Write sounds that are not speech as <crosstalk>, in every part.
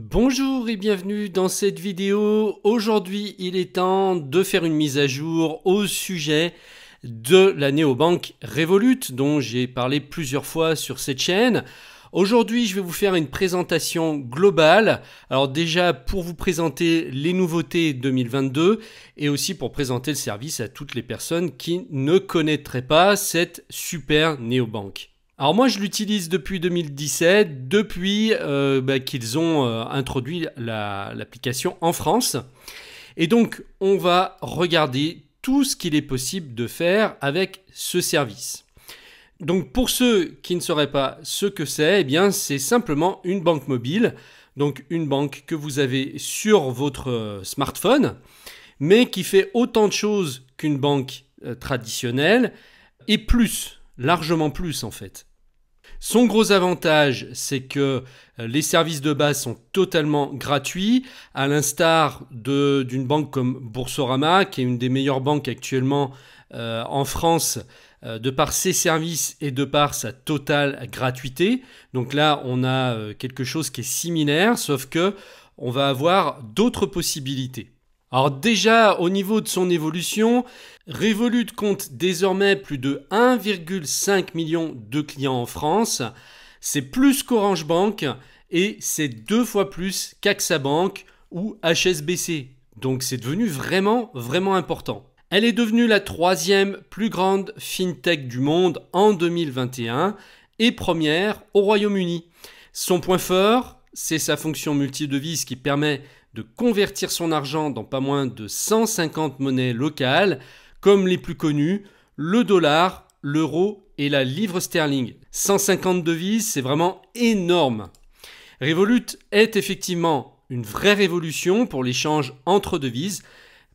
Bonjour et bienvenue dans cette vidéo. Aujourd'hui, il est temps de faire une mise à jour au sujet de la néobanque Revolut dont j'ai parlé plusieurs fois sur cette chaîne. Aujourd'hui, je vais vous faire une présentation globale. Alors déjà pour vous présenter les nouveautés 2022 et aussi pour présenter le service à toutes les personnes qui ne connaîtraient pas cette super néobanque. Alors moi je l'utilise depuis 2017, depuis euh, bah, qu'ils ont euh, introduit l'application en France. Et donc on va regarder tout ce qu'il est possible de faire avec ce service. Donc pour ceux qui ne sauraient pas ce que c'est, eh bien c'est simplement une banque mobile, donc une banque que vous avez sur votre euh, smartphone, mais qui fait autant de choses qu'une banque traditionnelle et plus largement plus en fait. Son gros avantage, c'est que euh, les services de base sont totalement gratuits, à l'instar d'une banque comme Boursorama, qui est une des meilleures banques actuellement euh, en France euh, de par ses services et de par sa totale gratuité. Donc là, on a quelque chose qui est similaire, sauf que on va avoir d'autres possibilités. Alors déjà, au niveau de son évolution, Revolut compte désormais plus de 1,5 million de clients en France. C'est plus qu'Orange Bank et c'est deux fois plus qu'AXA Bank ou HSBC. Donc c'est devenu vraiment, vraiment important. Elle est devenue la troisième plus grande fintech du monde en 2021 et première au Royaume-Uni. Son point fort, c'est sa fonction multi-devises qui permet de convertir son argent dans pas moins de 150 monnaies locales, comme les plus connues, le dollar, l'euro et la livre sterling. 150 devises, c'est vraiment énorme. Revolut est effectivement une vraie révolution pour l'échange entre devises,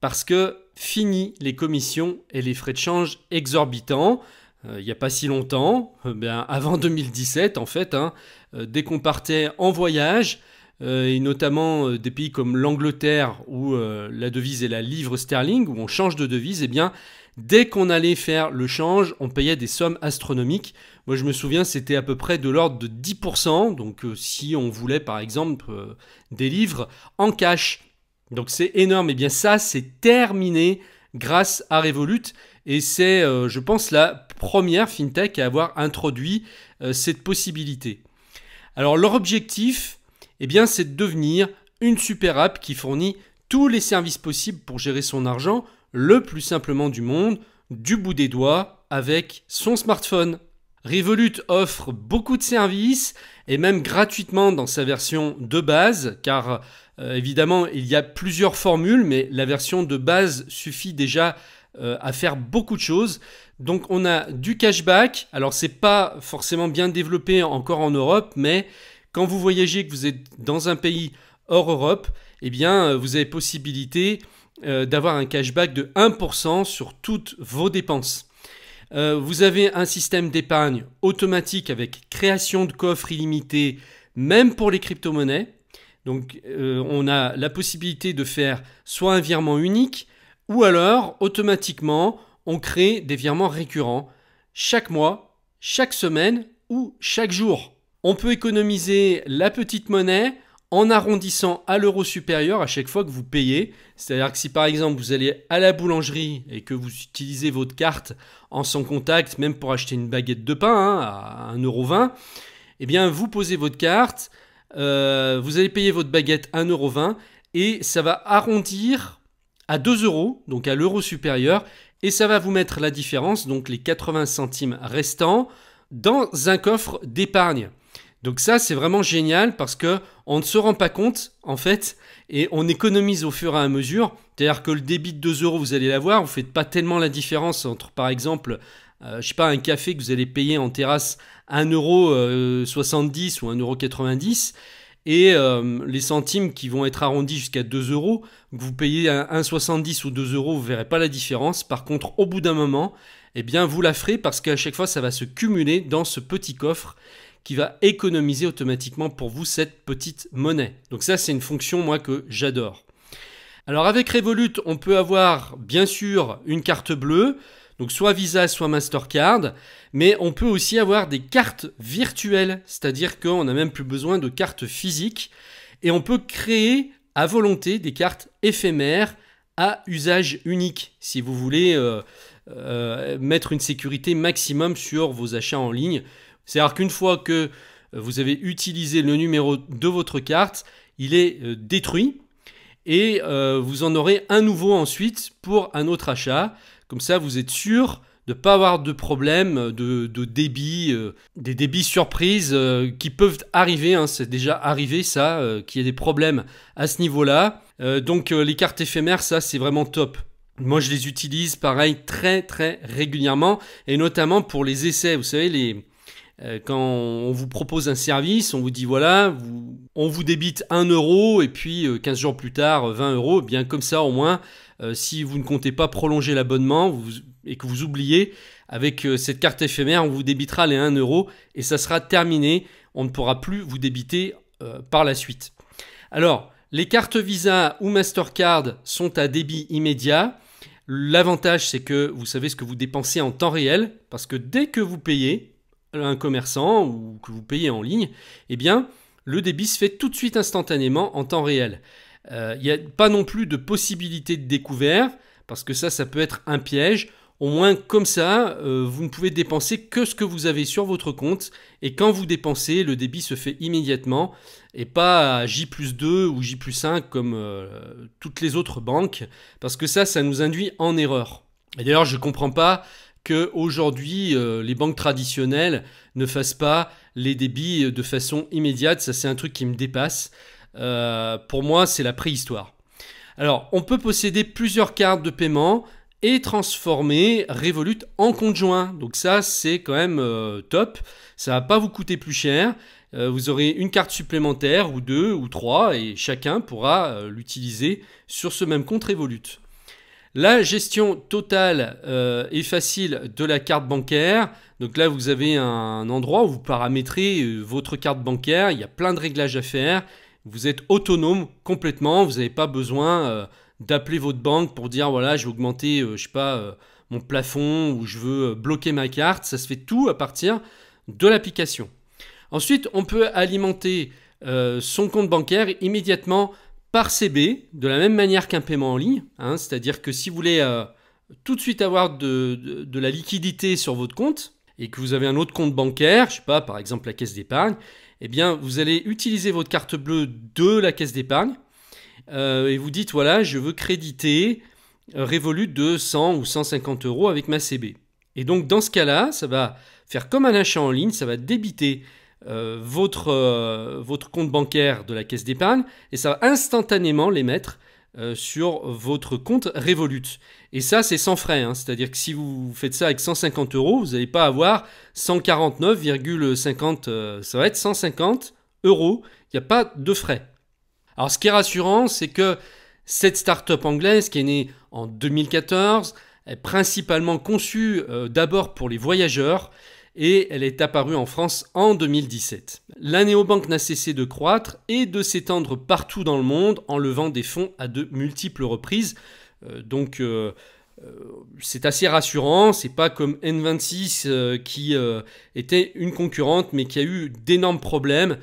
parce que fini les commissions et les frais de change exorbitants. Euh, il n'y a pas si longtemps, euh, ben, avant 2017 en fait, hein, euh, dès qu'on partait en voyage, euh, et notamment euh, des pays comme l'Angleterre où euh, la devise est la livre sterling, où on change de devise, et eh bien, dès qu'on allait faire le change, on payait des sommes astronomiques. Moi, je me souviens, c'était à peu près de l'ordre de 10%. Donc, si on voulait, par exemple, des livres en cash. Donc, c'est énorme. Et eh bien, ça, c'est terminé grâce à Revolut. Et c'est, je pense, la première fintech à avoir introduit cette possibilité. Alors, leur objectif, eh bien c'est de devenir une super app qui fournit tous les services possibles pour gérer son argent le plus simplement du monde, du bout des doigts, avec son smartphone. Revolut offre beaucoup de services et même gratuitement dans sa version de base, car euh, évidemment il y a plusieurs formules, mais la version de base suffit déjà euh, à faire beaucoup de choses. Donc on a du cashback, alors c'est pas forcément bien développé encore en Europe, mais quand vous voyagez, que vous êtes dans un pays hors Europe, eh bien, euh, vous avez possibilité euh, d'avoir un cashback de 1% sur toutes vos dépenses. Euh, vous avez un système d'épargne automatique avec création de coffres illimités, même pour les crypto-monnaies. Donc, on a la possibilité de faire soit un virement unique, ou alors, automatiquement, on crée des virements récurrents chaque mois, chaque semaine ou chaque jour on peut économiser la petite monnaie en arrondissant à l'euro supérieur à chaque fois que vous payez. C'est-à-dire que si par exemple vous allez à la boulangerie et que vous utilisez votre carte en sans contact, même pour acheter une baguette de pain hein, à 1,20€, eh bien vous posez votre carte, euh, vous allez payer votre baguette 1,20€ et ça va arrondir à 2 euros, donc à l'euro supérieur, et ça va vous mettre la différence, donc les 80 centimes restants, dans un coffre d'épargne. Donc ça, c'est vraiment génial parce que on ne se rend pas compte, en fait, et on économise au fur et à mesure. C'est-à-dire que le débit de 2 euros, vous allez l'avoir, vous ne faites pas tellement la différence entre, par exemple, euh, je sais pas, un café que vous allez payer en terrasse 1,70€ euh, ou 1,90€ et euh, les centimes qui vont être arrondis jusqu'à 2 euros, vous payez 1,70 ou 2 euros, vous ne verrez pas la différence. Par contre, au bout d'un moment, eh bien, vous la ferez parce qu'à chaque fois, ça va se cumuler dans ce petit coffre qui va économiser automatiquement pour vous cette petite monnaie. Donc ça, c'est une fonction, moi, que j'adore. Alors avec Revolut, on peut avoir, bien sûr, une carte bleue, donc soit Visa, soit Mastercard, mais on peut aussi avoir des cartes virtuelles, c'est-à-dire qu'on n'a même plus besoin de cartes physiques, et on peut créer à volonté des cartes éphémères à usage unique, si vous voulez euh, euh, mettre une sécurité maximum sur vos achats en ligne. C'est-à-dire qu'une fois que euh, vous avez utilisé le numéro de votre carte, il est euh, détruit et euh, vous en aurez un nouveau ensuite pour un autre achat. Comme ça, vous êtes sûr de ne pas avoir de problème de, débit, des débits surprises qui peuvent arriver. Hein. C'est déjà arrivé ça, qu'il y ait des problèmes à ce niveau-là. donc les cartes éphémères, ça c'est vraiment top. Moi, je les utilise pareil très très régulièrement et notamment pour les essais. Vous savez, les, euh, quand on vous propose un service, on vous dit voilà, on vous débite 1 euro et puis 15 euh, jours plus tard 20 euros, eh bien comme ça au moins, euh, si vous ne comptez pas prolonger l'abonnement et que vous oubliez, avec cette carte éphémère, on vous débitera les 1 euro et ça sera terminé, on ne pourra plus vous débiter par la suite. Alors, les cartes Visa ou Mastercard sont à débit immédiat. L'avantage, c'est que vous savez ce que vous dépensez en temps réel, parce que dès que vous payez, un commerçant ou que vous payez en ligne, eh bien, le débit se fait tout de suite instantanément en temps réel. Euh, il n'y a pas non plus de possibilité de découvert, parce que ça, ça peut être un piège. Au moins, comme ça, euh, vous ne pouvez dépenser que ce que vous avez sur votre compte. Et quand vous dépensez, le débit se fait immédiatement et pas à J plus 2 ou J plus 5 comme euh, toutes les autres banques. Parce que ça, ça nous induit en erreur. Et d'ailleurs, je ne comprends pas que aujourd'hui euh, les banques traditionnelles ne fassent pas les débits euh, de façon immédiate. Ça, c'est un truc qui me dépasse. Euh, pour moi, c'est la préhistoire. Alors, on peut posséder plusieurs cartes de paiement et transformer Revolut en compte joint. Donc ça, c'est quand même top. Ça ne va pas vous coûter plus cher. vous aurez une carte supplémentaire ou deux ou trois et chacun pourra l'utiliser sur ce même compte Revolut. La gestion totale euh, et facile de la carte bancaire. Donc là, vous avez un endroit où vous paramétrez euh, votre carte bancaire. Il y a plein de réglages à faire. Vous êtes autonome complètement. Vous n'avez pas besoin euh, d'appeler votre banque pour dire voilà, je vais augmenter, je sais pas, mon plafond ou je veux bloquer ma carte. Ça se fait tout à partir de l'application. Ensuite, on peut alimenter son compte bancaire immédiatement par CB, de la même manière qu'un paiement en ligne. Hein, c'est-à-dire que si vous voulez euh, tout de suite avoir de, la liquidité sur votre compte et que vous avez un autre compte bancaire, je sais pas, par exemple la caisse d'épargne, eh bien vous allez utiliser votre carte bleue de la caisse d'épargne euh, et vous dites voilà, je veux créditer Revolut de 100 ou 150 euros avec ma CB. Et donc dans ce cas-là, ça va faire comme un achat en ligne, ça va débiter euh, votre, euh, votre compte bancaire de la caisse d'épargne et ça va instantanément les mettre euh, sur votre compte Revolut. Et ça, c'est sans frais. Hein. C'est-à-dire que si vous faites ça avec 150 euros, vous n'allez pas avoir 149,50, ça va être 150 euros. Il n'y a pas de frais. Alors, ce qui est rassurant, c'est que cette start-up anglaise qui est née en 2014 est principalement conçue d'abord pour les voyageurs et elle est apparue en France en 2017. La néobanque n'a cessé de croître et de s'étendre partout dans le monde en levant des fonds à de multiples reprises. Euh, donc euh, euh, c'est assez rassurant, c'est pas comme N26 qui était une concurrente mais qui a eu d'énormes problèmes.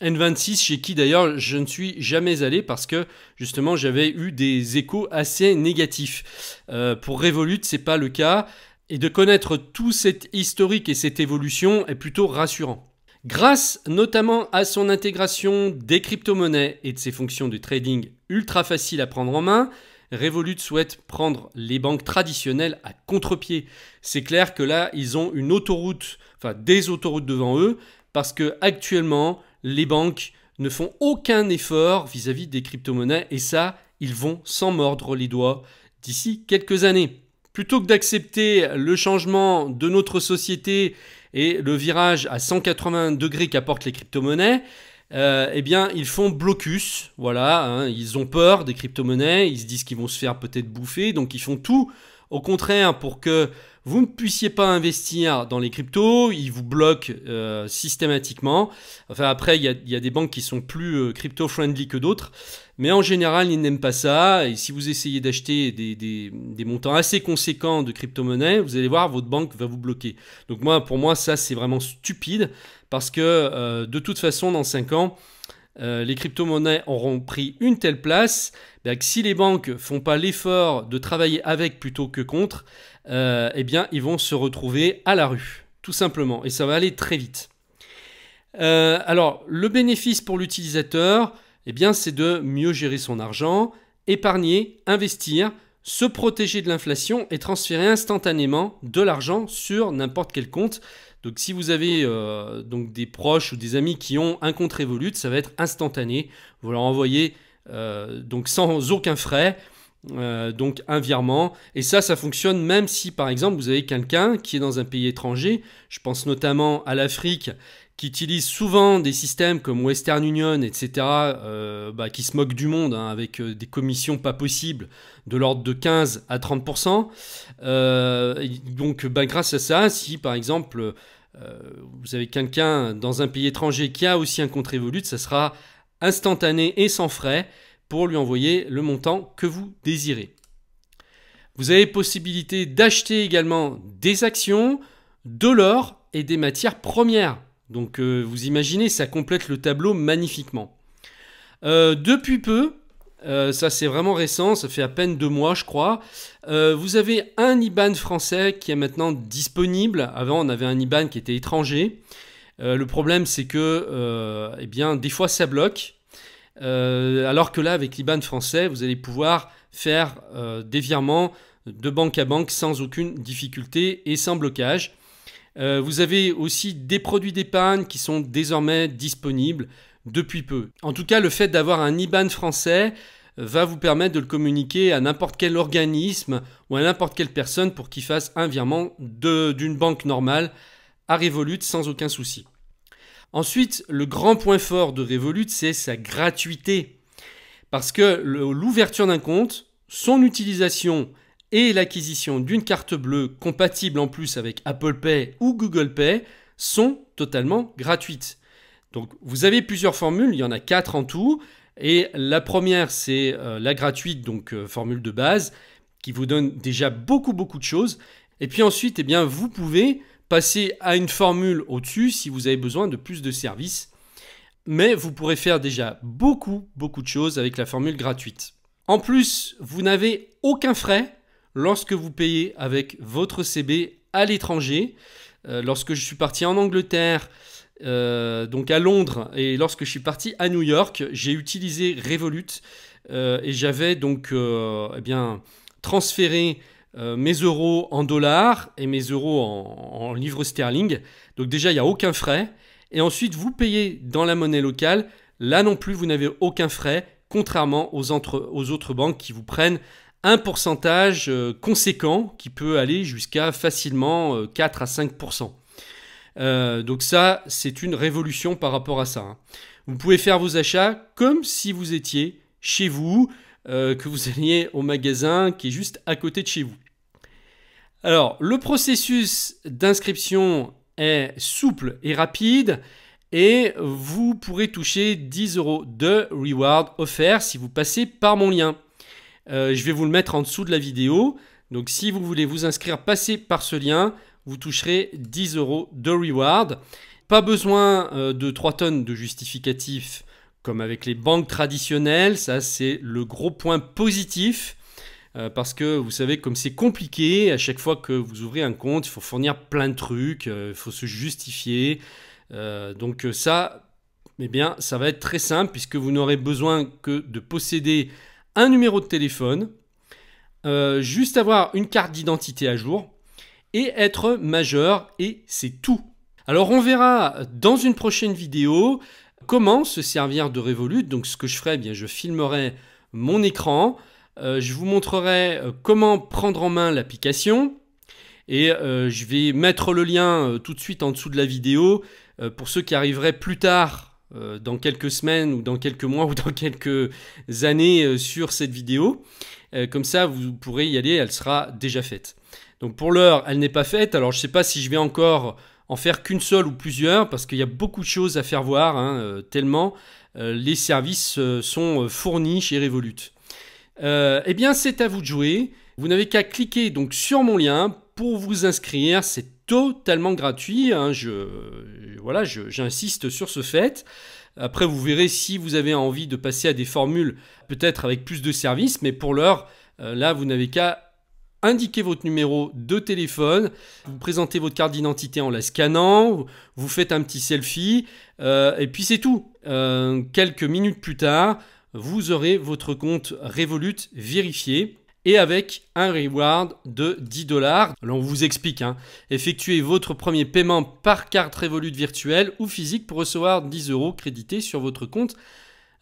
N26 chez qui d'ailleurs je ne suis jamais allé parce que justement j'avais eu des échos assez négatifs. pour Revolut c'est pas le cas et de connaître tout cet historique et cette évolution est plutôt rassurant. Grâce notamment à son intégration des crypto-monnaies et de ses fonctions de trading ultra faciles à prendre en main, Revolut souhaite prendre les banques traditionnelles à contre-pied. C'est clair que là, ils ont une autoroute, enfin des autoroutes devant eux, parce que actuellement, les banques ne font aucun effort vis-à-vis -vis des crypto-monnaies et ça, ils vont s'en mordre les doigts d'ici quelques années. Plutôt que d'accepter le changement de notre société et le virage à 180 degrés qu'apportent les crypto-monnaies, euh, eh bien, ils font blocus. Voilà, hein. ils ont peur des crypto-monnaies, ils se disent qu'ils vont se faire peut-être bouffer, donc ils font tout au contraire, pour que vous ne puissiez pas investir dans les cryptos, ils vous bloquent euh, systématiquement. Enfin, après, il y a, des banques qui sont plus euh, crypto-friendly que d'autres. Mais en général, ils n'aiment pas ça. Et si vous essayez d'acheter des, montants assez conséquents de crypto-monnaie, vous allez voir, votre banque va vous bloquer. Donc moi, pour moi, ça, c'est vraiment stupide. Parce que euh, de toute façon, dans 5 ans, euh, les crypto-monnaies auront pris une telle place que si les banques ne font pas l'effort de travailler avec plutôt que contre, euh, eh bien ils vont se retrouver à la rue, tout simplement, et ça va aller très vite. Euh, alors le bénéfice pour l'utilisateur, eh bien c'est de mieux gérer son argent, épargner, investir, se protéger de l'inflation et transférer instantanément de l'argent sur n'importe quel compte donc si vous avez euh, donc des proches ou des amis qui ont un compte Revolut, ça va être instantané. Vous leur envoyez euh, donc sans aucun frais. Euh, donc un virement et ça ça fonctionne même si par exemple vous avez quelqu'un qui est dans un pays étranger je pense notamment à l'Afrique qui utilisent souvent des systèmes comme Western Union, etc., euh, bah, qui se moquent du monde hein, avec euh, des commissions pas possibles de l'ordre de 15 à 30%. Euh, donc bah, grâce à ça, si par exemple vous avez quelqu'un dans un pays étranger qui a aussi un compte Revolut, ça sera instantané et sans frais pour lui envoyer le montant que vous désirez. Vous avez possibilité d'acheter également des actions, de l'or et des matières premières. Donc euh, vous imaginez, ça complète le tableau magnifiquement. Euh, depuis peu, euh, ça c'est vraiment récent, ça fait à peine deux mois je crois, vous avez un IBAN français qui est maintenant disponible. Avant on avait un IBAN qui était étranger. le problème c'est que eh bien, des fois ça bloque. alors que là avec l'IBAN français, vous allez pouvoir faire des virements de banque à banque sans aucune difficulté et sans blocage. Euh, vous avez aussi des produits d'épargne qui sont désormais disponibles depuis peu. En tout cas, le fait d'avoir un IBAN français va vous permettre de le communiquer à n'importe quel organisme ou à n'importe quelle personne pour qu'il fasse un virement d'une banque normale à Revolut sans aucun souci. Ensuite, le grand point fort de Revolut, c'est sa gratuité. Parce que l'ouverture d'un compte, son utilisation et l'acquisition d'une carte bleue compatible en plus avec Apple Pay ou Google Pay sont totalement gratuites. Donc vous avez plusieurs formules, il y en a quatre en tout, et la première c'est euh, la gratuite, donc euh, formule de base, qui vous donne déjà beaucoup beaucoup de choses. Et puis ensuite, et eh bien, vous pouvez passer à une formule au-dessus si vous avez besoin de plus de services. Mais vous pourrez faire déjà beaucoup beaucoup de choses avec la formule gratuite. En plus, vous n'avez aucun frais lorsque vous payez avec votre CB à l'étranger. Euh, lorsque je suis parti en Angleterre, euh, donc à Londres, et lorsque je suis parti à New York, j'ai utilisé Revolut euh, et j'avais donc eh bien, transféré mes euros en dollars et mes euros en, livres sterling. Donc déjà, il n'y a aucun frais. Et ensuite, vous payez dans la monnaie locale. Là non plus, vous n'avez aucun frais, contrairement aux, aux autres banques qui vous prennent un pourcentage euh, conséquent qui peut aller jusqu'à facilement 4 euh, à 5%. Euh, donc ça, c'est une révolution par rapport à ça. Hein. Vous pouvez faire vos achats comme si vous étiez chez vous, que vous alliez au magasin qui est juste à côté de chez vous. Alors, le processus d'inscription est souple et rapide et vous pourrez toucher 10 euros de reward offert si vous passez par mon lien. Euh, je vais vous le mettre en dessous de la vidéo. Donc si vous voulez vous inscrire, passez par ce lien. Vous toucherez 10 euros de reward. Pas besoin euh, de 3 tonnes de justificatifs comme avec les banques traditionnelles. Ça, c'est le gros point positif. Euh, parce que vous savez, comme c'est compliqué, à chaque fois que vous ouvrez un compte, il faut fournir plein de trucs, il faut se justifier. donc ça, eh bien, ça va être très simple puisque vous n'aurez besoin que de posséder un numéro de téléphone, euh, juste avoir une carte d'identité à jour et être majeur et c'est tout. Alors on verra dans une prochaine vidéo comment se servir de Revolut. Donc ce que je ferai, eh bien je filmerai mon écran, euh, je vous montrerai euh, comment prendre en main l'application et je vais mettre le lien tout de suite en dessous de la vidéo pour ceux qui arriveraient plus tard euh, dans quelques semaines ou dans quelques mois <laughs> ou dans quelques années euh, sur cette vidéo. Euh, comme ça, vous pourrez y aller, elle sera déjà faite. Donc pour l'heure, elle n'est pas faite. Alors je ne sais pas si je vais encore en faire qu'une seule ou plusieurs, parce qu'il y a beaucoup de choses à faire voir, hein, tellement les services sont fournis chez Revolut. eh bien, c'est à vous de jouer. Vous n'avez qu'à cliquer donc sur mon lien pour vous inscrire. C'est totalement gratuit. Hein. voilà, j'insiste sur ce fait. Après, vous verrez si vous avez envie de passer à des formules peut-être avec plus de services, mais pour l'heure, euh, là, vous n'avez qu'à indiquer votre numéro de téléphone, vous présentez votre carte d'identité en la scannant, vous faites un petit selfie, euh, et puis c'est tout. Euh, quelques minutes plus tard, vous aurez votre compte Revolut vérifié et avec un reward de 10 dollars. Alors on vous explique, hein. effectuez votre premier paiement par carte Revolut virtuelle ou physique pour recevoir 10 euros crédités sur votre compte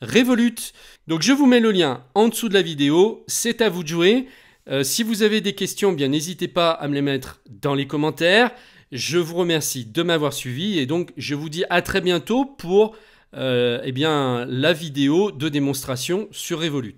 Revolut. Donc je vous mets le lien en dessous de la vidéo, c'est à vous de jouer. Euh, si vous avez des questions, bien n'hésitez pas à me les mettre dans les commentaires. Je vous remercie de m'avoir suivi et donc je vous dis à très bientôt pour euh, eh bien, la vidéo de démonstration sur Revolut.